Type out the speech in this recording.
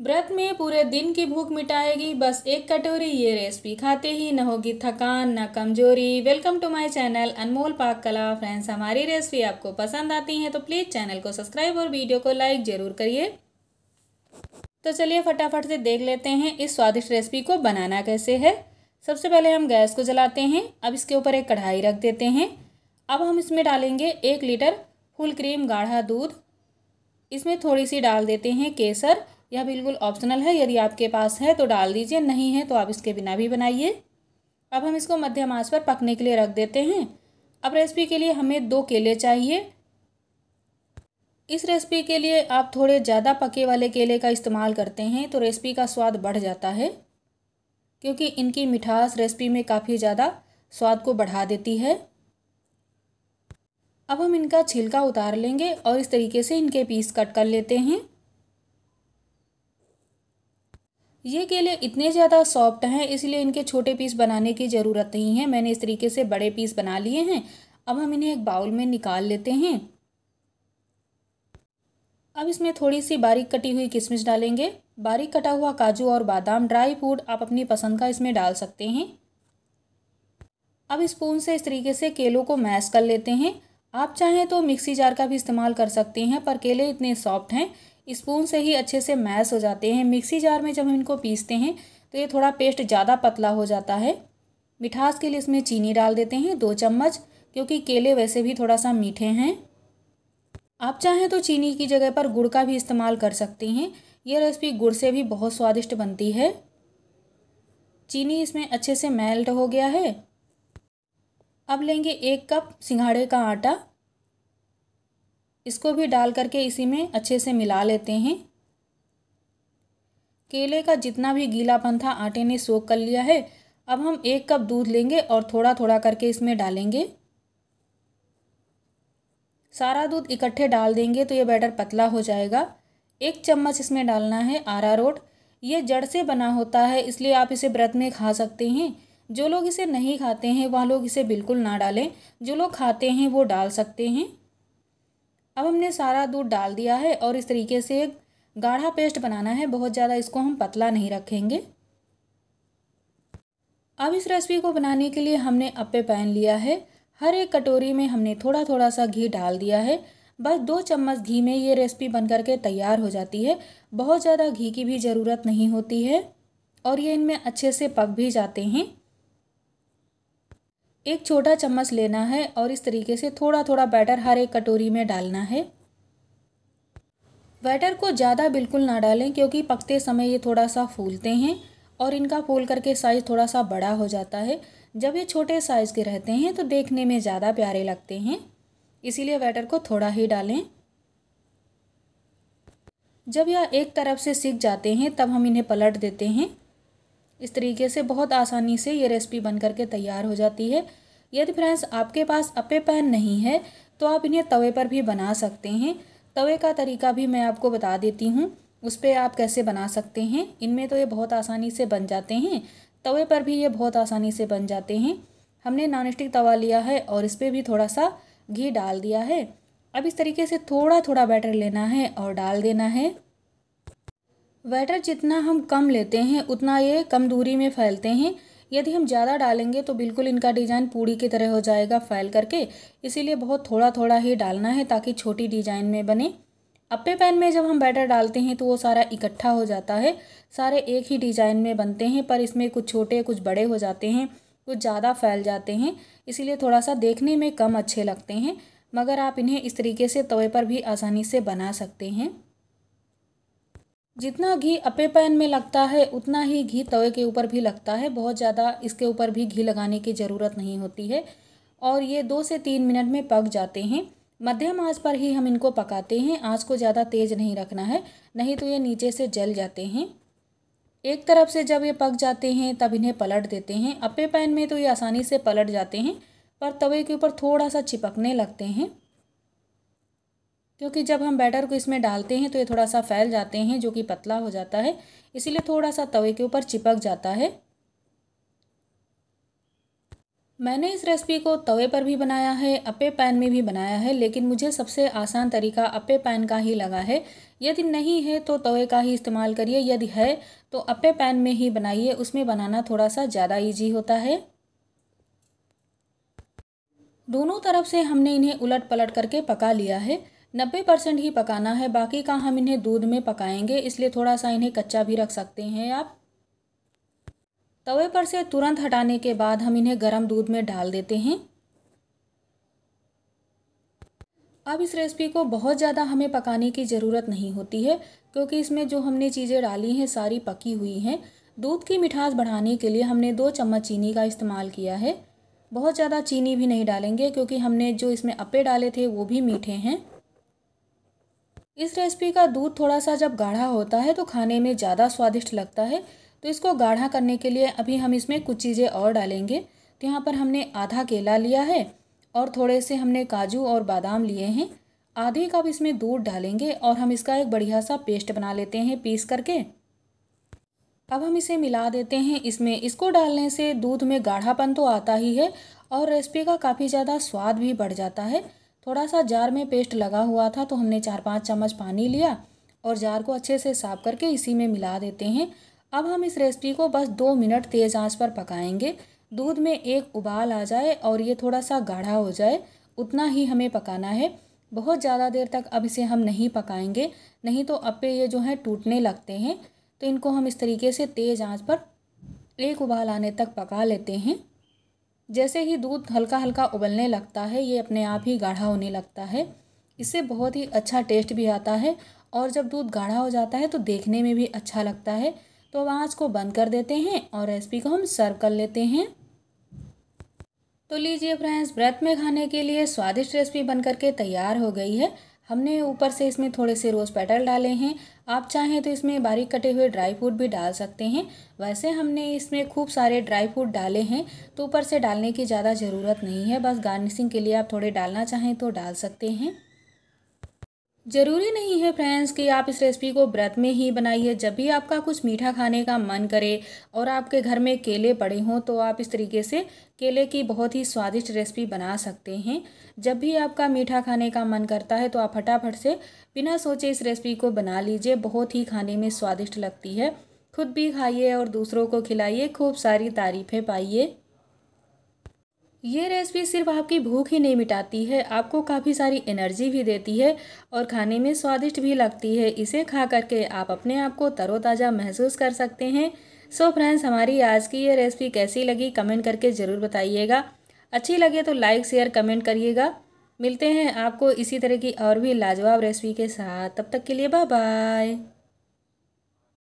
व्रत में पूरे दिन की भूख मिटाएगी बस एक कटोरी ये रेसिपी खाते ही न होगी थकान न कमजोरी welcome to my channel Anmol Paak Kala friends हमारी रेसिपी आपको पसंद आती है तो प्लीज़ चैनल को सब्सक्राइब और वीडियो को लाइक ज़रूर करिए तो चलिए फटाफट से देख लेते हैं इस स्वादिष्ट रेसिपी को बनाना कैसे है सबसे पहले हम गैस को जलाते हैं अब इसके ऊपर एक कढ़ाई रख देते हैं अब हम इसमें डालेंगे एक लीटर फुल क्रीम गाढ़ा दूध इसमें थोड़ी सी डाल देते हैं केसर यह बिल्कुल ऑप्शनल है यदि आपके पास है तो डाल दीजिए नहीं है तो आप इसके बिना भी बनाइए अब हम इसको मध्यम आंच पर पकने के लिए रख देते हैं अब रेसिपी के लिए हमें दो केले चाहिए इस रेसिपी के लिए आप थोड़े ज़्यादा पके वाले केले का इस्तेमाल करते हैं तो रेसिपी का स्वाद बढ़ जाता है क्योंकि इनकी मिठास रेसिपी में काफ़ी ज़्यादा स्वाद को बढ़ा देती है अब हम इनका छिलका उतार लेंगे और इस तरीके से इनके पीस कट कर लेते हैं ये केले इतने ज़्यादा सॉफ्ट हैं इसलिए इनके छोटे पीस बनाने की ज़रूरत नहीं है मैंने इस तरीके से बड़े पीस बना लिए हैं अब हम इन्हें एक बाउल में निकाल लेते हैं अब इसमें थोड़ी सी बारीक कटी हुई किशमिश डालेंगे बारीक कटा हुआ काजू और बादाम ड्राई फ्रूट आप अपनी पसंद का इसमें डाल सकते हैं अब स्पून से इस तरीके से केलों को मैश कर लेते हैं आप चाहें तो मिक्सी जार का भी इस्तेमाल कर सकते हैं पर केले इतने सॉफ्ट हैं स्पून से ही अच्छे से मैश हो जाते हैं मिक्सी जार में जब हम इनको पीसते हैं तो ये थोड़ा पेस्ट ज़्यादा पतला हो जाता है मिठास के लिए इसमें चीनी डाल देते हैं दो चम्मच क्योंकि केले वैसे भी थोड़ा सा मीठे हैं आप चाहें तो चीनी की जगह पर गुड़ का भी इस्तेमाल कर सकती हैं यह रेसिपी गुड़ से भी बहुत स्वादिष्ट बनती है चीनी इसमें अच्छे से मेल्ट हो गया है अब लेंगे एक कप सिंघाड़े का आटा इसको भी डाल करके इसी में अच्छे से मिला लेते हैं केले का जितना भी गीलापन था आटे ने सोख कर लिया है अब हम एक कप दूध लेंगे और थोड़ा थोड़ा करके इसमें डालेंगे सारा दूध इकट्ठे डाल देंगे तो ये बैटर पतला हो जाएगा एक चम्मच इसमें डालना है आरा रोट ये जड़ से बना होता है इसलिए आप इसे व्रत में खा सकते हैं जो लोग इसे नहीं खाते हैं वह लोग इसे बिल्कुल ना डालें जो लोग खाते हैं वो डाल सकते हैं अब हमने सारा दूध डाल दिया है और इस तरीके से गाढ़ा पेस्ट बनाना है बहुत ज़्यादा इसको हम पतला नहीं रखेंगे अब इस रेसिपी को बनाने के लिए हमने अप्पे पैन लिया है हर एक कटोरी में हमने थोड़ा थोड़ा सा घी डाल दिया है बस दो चम्मच घी में ये रेसिपी बन करके तैयार हो जाती है बहुत ज़्यादा घी की भी ज़रूरत नहीं होती है और ये इनमें अच्छे से पक भी जाते हैं एक छोटा चम्मच लेना है और इस तरीके से थोड़ा थोड़ा बैटर हर एक कटोरी में डालना है बैटर को ज़्यादा बिल्कुल ना डालें क्योंकि पकते समय ये थोड़ा सा फूलते हैं और इनका फूल करके साइज़ थोड़ा सा बड़ा हो जाता है जब ये छोटे साइज़ के रहते हैं तो देखने में ज़्यादा प्यारे लगते हैं इसीलिए बैटर को थोड़ा ही डालें जब यह एक तरफ से सीख जाते हैं तब हम इन्हें पलट देते हैं इस तरीके से बहुत आसानी से ये रेसिपी बन करके तैयार हो जाती है यदि फ्रेंड्स आपके पास अपे पैन नहीं है तो आप इन्हें तवे पर भी बना सकते हैं तवे का तरीका भी मैं आपको बता देती हूँ उस पर आप कैसे बना सकते हैं इनमें तो ये बहुत आसानी से बन जाते हैं तवे पर भी ये बहुत आसानी से बन जाते हैं हमने नॉन स्टिक तवा लिया है और इस पर भी थोड़ा सा घी डाल दिया है अब इस तरीके से थोड़ा थोड़ा बैटर लेना है और डाल देना है वाटर जितना हम कम लेते हैं उतना ये कम दूरी में फैलते हैं यदि हम ज़्यादा डालेंगे तो बिल्कुल इनका डिज़ाइन पूड़ी की तरह हो जाएगा फैल करके इसीलिए बहुत थोड़ा थोड़ा ही डालना है ताकि छोटी डिजाइन में बने अप्पे पैन में जब हम बैटर डालते हैं तो वो सारा इकट्ठा हो जाता है सारे एक ही डिज़ाइन में बनते हैं पर इसमें कुछ छोटे कुछ बड़े हो जाते हैं कुछ ज़्यादा फैल जाते हैं इसीलिए थोड़ा सा देखने में कम अच्छे लगते हैं मगर आप इन्हें इस तरीके से तवे पर भी आसानी से बना सकते हैं जितना घी अपे पैन में लगता है उतना ही घी तवे के ऊपर भी लगता है बहुत ज़्यादा इसके ऊपर भी घी लगाने की ज़रूरत नहीं होती है और ये दो से तीन मिनट में पक जाते हैं मध्यम आंच पर ही हम इनको पकाते हैं आंच को ज़्यादा तेज़ नहीं रखना है नहीं तो ये नीचे से जल जाते हैं एक तरफ से जब ये पक जाते हैं तब इन्हें पलट देते हैं अपे पैन में तो ये आसानी से पलट जाते हैं पर तवे के ऊपर थोड़ा सा चिपकने लगते हैं क्योंकि जब हम बैटर को इसमें डालते हैं तो ये थोड़ा सा फैल जाते हैं जो कि पतला हो जाता है इसीलिए थोड़ा सा तवे के ऊपर चिपक जाता है मैंने इस रेसिपी को तवे पर भी बनाया है अपे पैन में भी बनाया है लेकिन मुझे सबसे आसान तरीका अपे पैन का ही लगा है यदि नहीं है तो तवे का ही इस्तेमाल करिए यदि है तो अपे पैन में ही बनाइए उसमें बनाना थोड़ा सा ज़्यादा ईजी होता है दोनों तरफ से हमने इन्हें उलट पलट करके पका लिया है नब्बे परसेंट ही पकाना है बाकी का हम इन्हें दूध में पकाएंगे इसलिए थोड़ा सा इन्हें कच्चा भी रख सकते हैं आप तवे पर से तुरंत हटाने के बाद हम इन्हें गर्म दूध में डाल देते हैं अब इस रेसिपी को बहुत ज़्यादा हमें पकाने की ज़रूरत नहीं होती है क्योंकि इसमें जो हमने चीज़ें डाली हैं सारी पकी हुई हैं दूध की मिठास बढ़ाने के लिए हमने दो चम्मच चीनी का इस्तेमाल किया है बहुत ज़्यादा चीनी भी नहीं डालेंगे क्योंकि हमने जो इसमें अपे डाले थे वो भी मीठे हैं इस रेसिपी का दूध थोड़ा सा जब गाढ़ा होता है तो खाने में ज़्यादा स्वादिष्ट लगता है तो इसको गाढ़ा करने के लिए अभी हम इसमें कुछ चीज़ें और डालेंगे तो यहाँ पर हमने आधा केला लिया है और थोड़े से हमने काजू और बादाम लिए हैं आधे कप इसमें दूध डालेंगे और हम इसका एक बढ़िया सा पेस्ट बना लेते हैं पीस करके अब हम इसे मिला देते हैं इसमें इसको डालने से दूध में गाढ़ापन तो आता ही है और रेसिपी का काफ़ी ज़्यादा स्वाद भी बढ़ जाता है थोड़ा सा जार में पेस्ट लगा हुआ था तो हमने चार पाँच चम्मच पानी लिया और जार को अच्छे से साफ करके इसी में मिला देते हैं अब हम इस रेसिपी को बस दो मिनट तेज़ आंच पर पकाएंगे दूध में एक उबाल आ जाए और ये थोड़ा सा गाढ़ा हो जाए उतना ही हमें पकाना है बहुत ज़्यादा देर तक अब इसे हम नहीं पकाएंगे नहीं तो अपे ये जो है टूटने लगते हैं तो इनको हम इस तरीके से तेज़ आंच पर एक उबाल आने तक पका लेते हैं जैसे ही दूध हल्का हल्का उबलने लगता है ये अपने आप ही गाढ़ा होने लगता है इससे बहुत ही अच्छा टेस्ट भी आता है और जब दूध गाढ़ा हो जाता है तो देखने में भी अच्छा लगता है तो अब आँच को बंद कर देते हैं और रेसिपी को हम सर्व कर लेते हैं तो लीजिए फ्रेंड्स व्रत में खाने के लिए स्वादिष्ट रेसिपी बन करके तैयार हो गई है हमने ऊपर से इसमें थोड़े से रोज़ पेटल डाले हैं आप चाहें तो इसमें बारीक कटे हुए ड्राई फ्रूट भी डाल सकते हैं वैसे हमने इसमें खूब सारे ड्राई फ्रूट डाले हैं तो ऊपर से डालने की ज़्यादा ज़रूरत नहीं है बस गार्निशिंग के लिए आप थोड़े डालना चाहें तो डाल सकते हैं ज़रूरी नहीं है फ्रेंड्स कि आप इस रेसिपी को व्रत में ही बनाइए जब भी आपका कुछ मीठा खाने का मन करे और आपके घर में केले पड़े हों तो आप इस तरीके से केले की बहुत ही स्वादिष्ट रेसिपी बना सकते हैं जब भी आपका मीठा खाने का मन करता है तो आप फटाफट से बिना सोचे इस रेसिपी को बना लीजिए बहुत ही खाने में स्वादिष्ट लगती है खुद भी खाइए और दूसरों को खिलाइए खूब सारी तारीफ़ें पाइए ये रेसिपी सिर्फ आपकी भूख ही नहीं मिटाती है आपको काफ़ी सारी एनर्जी भी देती है और खाने में स्वादिष्ट भी लगती है इसे खा करके आप अपने आप को तरोताज़ा महसूस कर सकते हैं सो फ्रेंड्स हमारी आज की ये रेसिपी कैसी लगी कमेंट करके ज़रूर बताइएगा अच्छी लगे तो लाइक शेयर कमेंट करिएगा मिलते हैं आपको इसी तरह की और भी लाजवाब रेसिपी के साथ तब तक के लिए बाय बाय